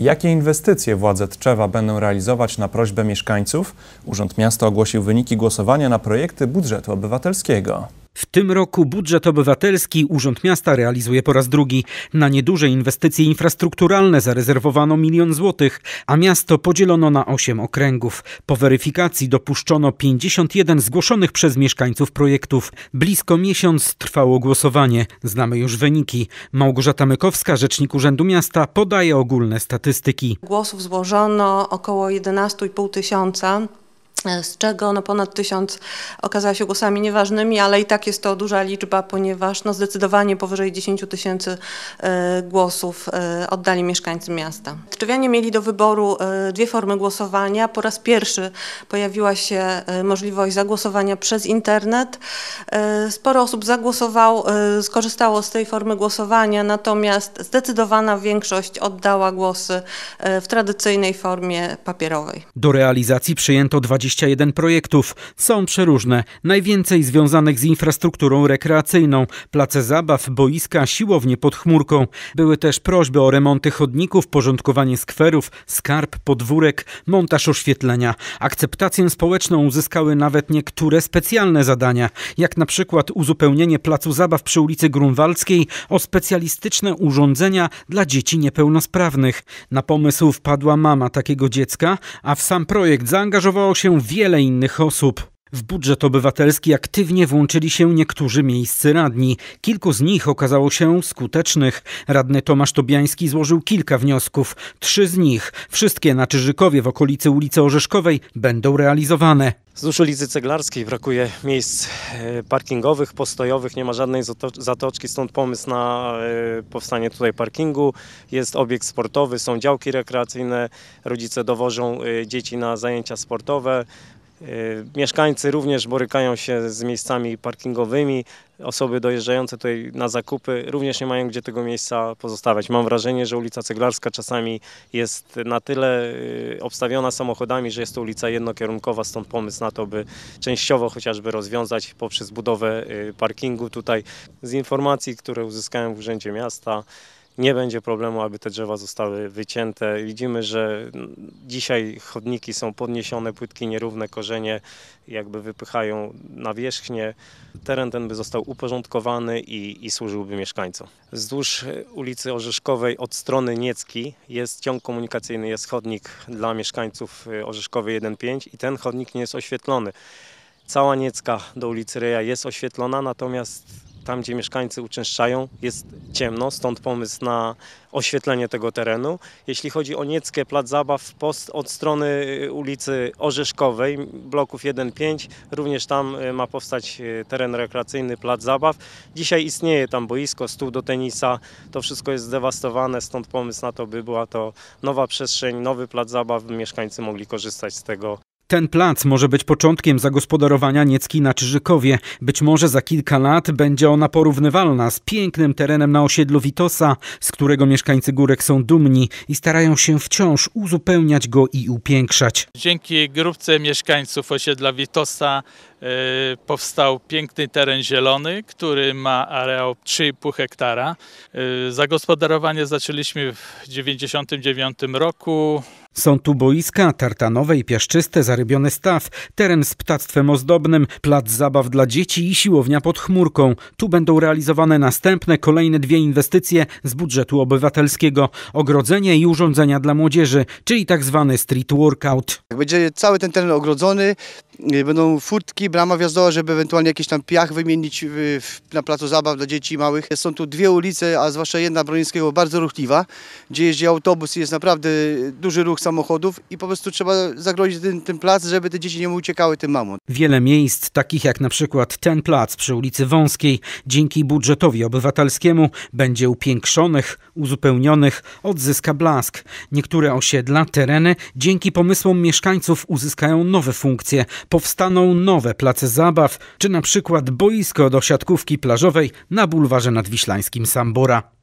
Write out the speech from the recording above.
Jakie inwestycje władze Tczewa będą realizować na prośbę mieszkańców? Urząd Miasta ogłosił wyniki głosowania na projekty budżetu obywatelskiego. W tym roku budżet obywatelski Urząd Miasta realizuje po raz drugi. Na nieduże inwestycje infrastrukturalne zarezerwowano milion złotych, a miasto podzielono na osiem okręgów. Po weryfikacji dopuszczono 51 zgłoszonych przez mieszkańców projektów. Blisko miesiąc trwało głosowanie. Znamy już wyniki. Małgorzata Mykowska, rzecznik Urzędu Miasta, podaje ogólne statystyki. Głosów złożono około 11,5 tysiąca. E, z czego no ponad tysiąc okazało się głosami nieważnymi, ale i tak jest to duża liczba, ponieważ no zdecydowanie powyżej 10 tysięcy e, głosów e, oddali mieszkańcy miasta. Tczewianie mieli do wyboru dwie formy głosowania. Po raz pierwszy pojawiła się możliwość zagłosowania przez internet. Sporo osób zagłosowało, skorzystało z tej formy głosowania, natomiast zdecydowana większość oddała głosy w tradycyjnej formie papierowej. Do realizacji przyjęto 20 21 projektów. Są przeróżne, najwięcej związanych z infrastrukturą rekreacyjną, place zabaw, boiska, siłownie pod chmurką. Były też prośby o remonty chodników, porządkowanie skwerów, skarb, podwórek, montaż oświetlenia. Akceptację społeczną uzyskały nawet niektóre specjalne zadania, jak na przykład uzupełnienie placu zabaw przy ulicy Grunwaldzkiej o specjalistyczne urządzenia dla dzieci niepełnosprawnych. Na pomysł wpadła mama takiego dziecka, a w sam projekt zaangażowało się wiele innych osób. W budżet obywatelski aktywnie włączyli się niektórzy miejscy radni. Kilku z nich okazało się skutecznych. Radny Tomasz Tobiański złożył kilka wniosków. Trzy z nich, wszystkie na Czyżykowie w okolicy ulicy Orzeszkowej, będą realizowane. Wzdłuż ulicy Ceglarskiej brakuje miejsc e, parkingowych, postojowych, nie ma żadnej zatoczki, stąd pomysł na e, powstanie tutaj parkingu. Jest obiekt sportowy, są działki rekreacyjne, rodzice dowożą e, dzieci na zajęcia sportowe. Y, mieszkańcy również borykają się z miejscami parkingowymi. Osoby dojeżdżające tutaj na zakupy również nie mają gdzie tego miejsca pozostawiać. Mam wrażenie, że ulica Ceglarska czasami jest na tyle y, obstawiona samochodami, że jest to ulica jednokierunkowa, stąd pomysł na to, by częściowo chociażby rozwiązać poprzez budowę y, parkingu tutaj. Z informacji, które uzyskałem w Urzędzie Miasta, nie będzie problemu, aby te drzewa zostały wycięte. Widzimy, że dzisiaj chodniki są podniesione, płytki nierówne, korzenie jakby wypychają na wierzchnię. Teren ten by został uporządkowany i, i służyłby mieszkańcom. Wzdłuż ulicy Orzeszkowej od strony Niecki jest ciąg komunikacyjny, jest chodnik dla mieszkańców y, Orzeszkowej 1.5 i ten chodnik nie jest oświetlony. Cała Niecka do ulicy Reja jest oświetlona, natomiast tam gdzie mieszkańcy uczęszczają jest ciemno, stąd pomysł na oświetlenie tego terenu. Jeśli chodzi o Nieckie plac zabaw od strony y, ulicy Orzeszkowej, bloków 1-5, również tam y, ma powstać y, teren rekreacyjny, plac zabaw. Dzisiaj istnieje tam boisko, stół do tenisa, to wszystko jest zdewastowane, stąd pomysł na to, by była to nowa przestrzeń, nowy plac zabaw, by mieszkańcy mogli korzystać z tego ten plac może być początkiem zagospodarowania Niecki na Czyżykowie. Być może za kilka lat będzie ona porównywalna z pięknym terenem na osiedlu Witosa, z którego mieszkańcy Górek są dumni i starają się wciąż uzupełniać go i upiększać. Dzięki grupce mieszkańców osiedla Witosa Y, powstał piękny teren zielony, który ma areał 3,5 hektara. Y, zagospodarowanie zaczęliśmy w 1999 roku. Są tu boiska tartanowe i piaszczyste, zarybiony staw, teren z ptactwem ozdobnym, plac zabaw dla dzieci i siłownia pod chmurką. Tu będą realizowane następne, kolejne dwie inwestycje z budżetu obywatelskiego. Ogrodzenie i urządzenia dla młodzieży, czyli tak zwany street workout. Będzie cały ten teren ogrodzony, Y, będą furtki, brama wjazdowa, żeby ewentualnie jakiś tam piach wymienić y, na placu zabaw dla dzieci małych. Są tu dwie ulice, a zwłaszcza jedna Bronińskiego, bardzo ruchliwa, gdzie jeździ autobus i jest naprawdę duży ruch samochodów i po prostu trzeba zagrozić ten, ten plac, żeby te dzieci nie uciekały tym mamom. Wiele miejsc, takich jak na przykład ten plac przy ulicy Wąskiej, dzięki budżetowi obywatelskiemu będzie upiększonych, uzupełnionych, odzyska blask. Niektóre osiedla, tereny dzięki pomysłom mieszkańców uzyskają nowe funkcje, powstaną nowe place zabaw, czy na przykład boisko do siatkówki plażowej na bulwarze nadwiślańskim Sambora.